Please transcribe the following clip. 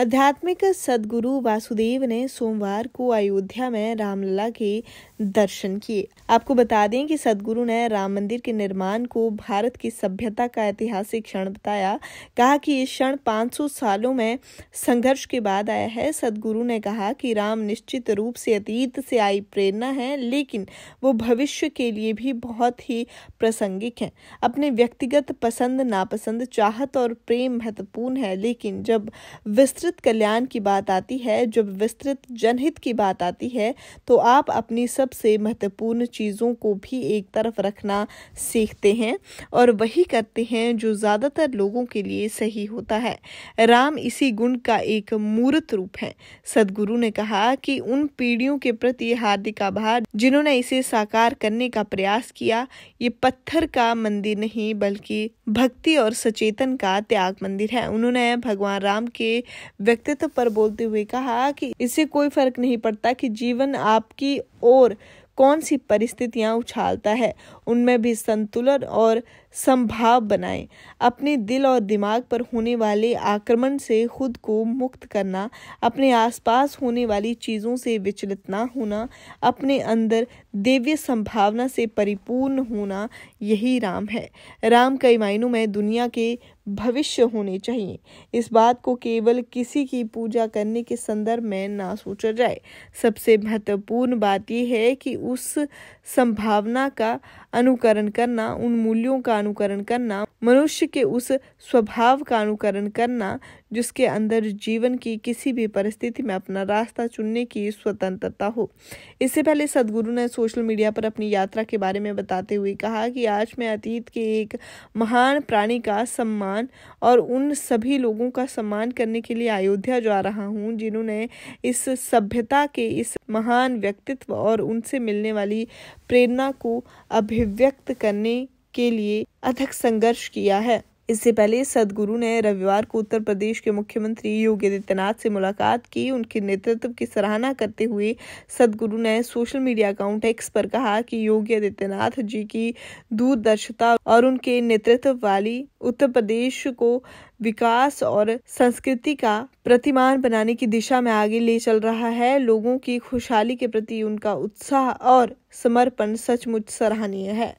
आध्यात्मिक सदगुरु वासुदेव ने सोमवार को अयोध्या में रामलला के दर्शन किए आपको बता दें कि सदगुरु ने राम मंदिर के निर्माण को भारत की सभ्यता का ऐतिहासिक क्षण बताया कहा कि ये क्षण 500 सालों में संघर्ष के बाद आया है सदगुरु ने कहा कि राम निश्चित रूप से अतीत से आई प्रेरणा है लेकिन वो भविष्य के लिए भी बहुत ही प्रासंगिक है अपने व्यक्तिगत पसंद नापसंद चाहत और प्रेम महत्वपूर्ण है लेकिन जब विस्तृत विस्तृत कल्याण की बात आती है जब विस्तृत जनहित की बात आती है तो आप अपनी सबसे महत्वपूर्ण चीज़ों को भी एक तरफ रखना सीखते हैं और वही करते हैं जो ज़्यादातर लोगों के लिए सही होता है राम इसी गुण का एक मूर्त रूप है सदगुरु ने कहा कि उन पीढ़ियों के प्रति हार्दिक आभार जिन्होंने इसे साकार करने का प्रयास किया ये पत्थर का मंदिर नहीं बल्कि भक्ति और सचेतन का त्याग मंदिर है उन्होंने भगवान राम के व्यक्तित्व पर बोलते हुए कहा कि इससे कोई फर्क नहीं पड़ता कि जीवन आपकी ओर कौन सी परिस्थितियां उछालता है उनमें भी संतुलन और संभाव बनाएं अपने दिल और दिमाग पर होने वाले आक्रमण से खुद को मुक्त करना अपने आसपास होने वाली चीज़ों से विचलित ना होना अपने अंदर देव्य संभावना से परिपूर्ण होना यही राम है राम कई मायनों में दुनिया के भविष्य होने चाहिए इस बात को केवल किसी की पूजा करने के संदर्भ में ना सोचा जाए सबसे महत्वपूर्ण बात यह है कि उस संभावना का अनुकरण करना उन मूल्यों का अनुकरण करना मनुष्य के उस स्वभाव का अनुकरण करना जिसके अंदर जीवन की किसी भी परिस्थिति में अपना रास्ता चुनने की स्वतंत्रता हो इससे पहले सदगुरु ने सोशल मीडिया पर अपनी यात्रा के बारे में बताते हुए कहा कि आज मैं अतीत के एक महान प्राणी का सम्मान और उन सभी लोगों का सम्मान करने के लिए अयोध्या जा रहा हूँ जिन्होंने इस सभ्यता के इस महान व्यक्तित्व और उनसे मिलने वाली प्रेरणा को अभिव्यक्त करने के लिए अधिक संघर्ष किया है इससे पहले सदगुरु ने रविवार को उत्तर प्रदेश के मुख्यमंत्री योगी आदित्यनाथ से मुलाकात की उनके नेतृत्व की सराहना करते हुए सदगुरु ने सोशल मीडिया अकाउंट एक्स पर कहा कि योगी आदित्यनाथ जी की दूरदर्शिता और उनके नेतृत्व वाली उत्तर प्रदेश को विकास और संस्कृति का प्रतिमान बनाने की दिशा में आगे ले चल रहा है लोगों की खुशहाली के प्रति उनका उत्साह और समर्पण सचमुच सराहनीय है